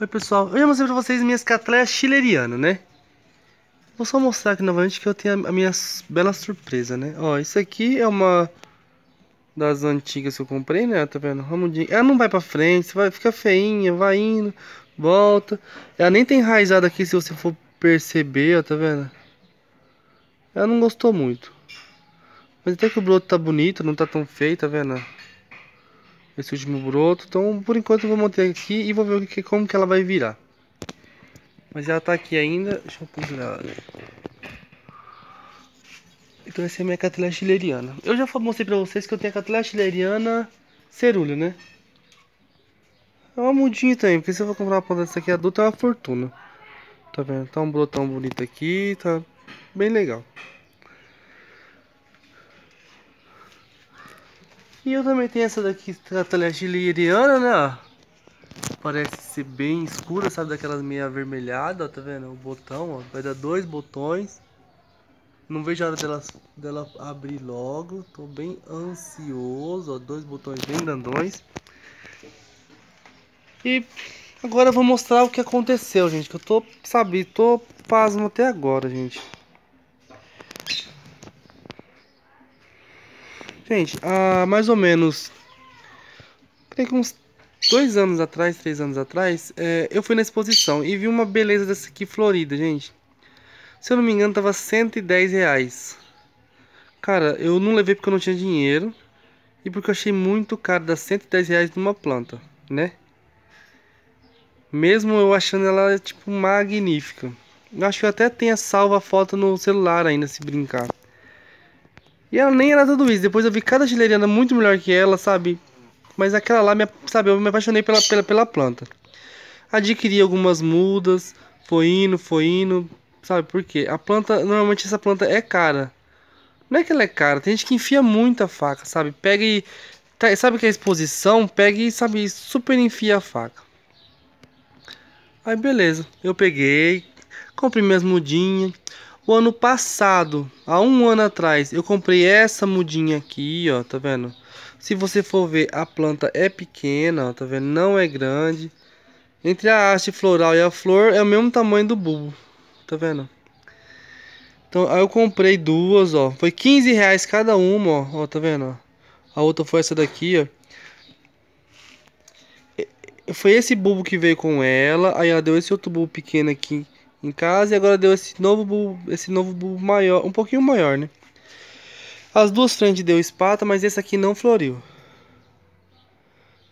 Oi pessoal, eu já mostrei pra vocês minhas catlaias chileriana, né? Vou só mostrar aqui novamente que eu tenho a minha bela surpresa, né? Ó, isso aqui é uma das antigas que eu comprei, né? Tá vendo? Ramudinha. Ela não vai pra frente, vai, fica feinha, vai indo, volta. Ela nem tem raizada aqui, se você for perceber, ó, tá vendo? Ela não gostou muito. Mas até que o broto tá bonito, não tá tão feio, tá vendo? esse último broto. Então, por enquanto eu vou manter aqui e vou ver como que ela vai virar. Mas ela tá aqui ainda. Deixa eu pendurar ela. Então essa é a minha cateleia chileriana. Eu já mostrei pra vocês que eu tenho a cateleia chileriana cerulho, né? É uma mudinha também, porque se eu for comprar uma planta dessa aqui adulta é uma fortuna. Tá vendo? Tá um brotão bonito aqui, tá bem legal. E eu também tenho essa daqui, cataleste liriana, né, ó. Parece ser bem escura, sabe, daquelas meio avermelhadas, ó, tá vendo? O botão, ó, vai dar dois botões. Não vejo a hora dela, dela abrir logo, tô bem ansioso, ó, dois botões bem grandões. E agora eu vou mostrar o que aconteceu, gente, que eu tô, sabe, tô pasmo até agora, gente. Gente, há mais ou menos. Creio que uns dois anos atrás, três anos atrás, é, eu fui na exposição e vi uma beleza dessa aqui florida, gente. Se eu não me engano, tava 110 reais. Cara, eu não levei porque eu não tinha dinheiro. E porque eu achei muito caro dar 110 reais numa planta, né? Mesmo eu achando ela, tipo, magnífica. Eu acho que eu até tenha salva a foto no celular ainda, se brincar. E ela nem era tudo isso. Depois eu vi cada chileriana muito melhor que ela, sabe? Mas aquela lá, me, sabe, eu me apaixonei pela, pela, pela planta. Adquiri algumas mudas, foi indo, foi indo. Sabe por quê? A planta, normalmente essa planta é cara. Não é que ela é cara, tem gente que enfia muita faca, sabe? Pega e. Tá, sabe que é exposição? Pega e, sabe, super enfia a faca. Aí beleza, eu peguei, comprei minhas mudinhas. O ano passado, há um ano atrás, eu comprei essa mudinha aqui, ó, tá vendo? Se você for ver, a planta é pequena, ó, tá vendo? Não é grande. Entre a haste floral e a flor é o mesmo tamanho do bulbo, tá vendo? Então, aí eu comprei duas, ó. Foi 15 reais cada uma, ó, ó tá vendo? A outra foi essa daqui, ó foi esse bulbo que veio com ela. Aí ela deu esse outro bulbo pequeno aqui em casa e agora deu esse novo bulbo, esse novo bulbo maior, um pouquinho maior, né? As duas frentes deu espata, mas esse aqui não floriu.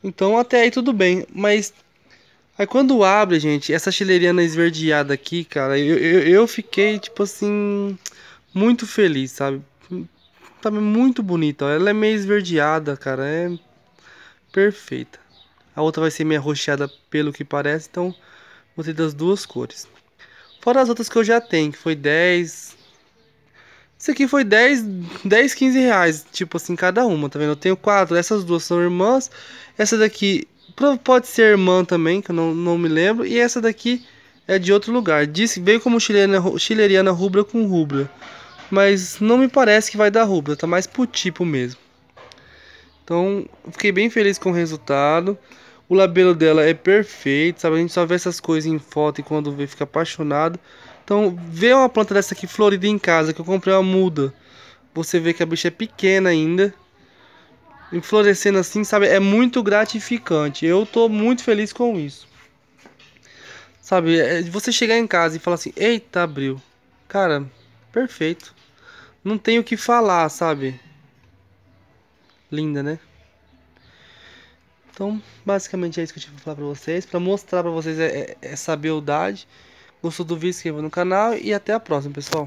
Então até aí tudo bem, mas aí quando abre, gente, essa chileriana esverdeada aqui, cara, eu, eu, eu fiquei tipo assim muito feliz, sabe? Tá muito bonita, ela é meio esverdeada, cara, é perfeita. A outra vai ser meio arroxeada pelo que parece, então vou ter das duas cores. Fora as outras que eu já tenho, que foi 10. Isso aqui foi 10, 10, 15 reais, tipo assim, cada uma, tá vendo? Eu tenho quatro, essas duas são irmãs. Essa daqui pode ser irmã também, que eu não, não me lembro. E essa daqui é de outro lugar. Disse veio como chilena, chileriana rubra com rubra. Mas não me parece que vai dar rubra, tá mais pro tipo mesmo. Então, fiquei bem feliz com o resultado. O labelo dela é perfeito, sabe? A gente só vê essas coisas em foto e quando vê fica apaixonado. Então, vê uma planta dessa aqui florida em casa, que eu comprei uma muda. Você vê que a bicha é pequena ainda. E florescendo assim, sabe? É muito gratificante. Eu tô muito feliz com isso. Sabe? É você chegar em casa e falar assim: Eita, abril. Cara, perfeito. Não tenho o que falar, sabe? Linda, né? Então, basicamente é isso que eu tive pra falar pra vocês. Pra mostrar pra vocês é, é, essa habilidade. Gostou do vídeo, se inscreva no canal. E até a próxima, pessoal.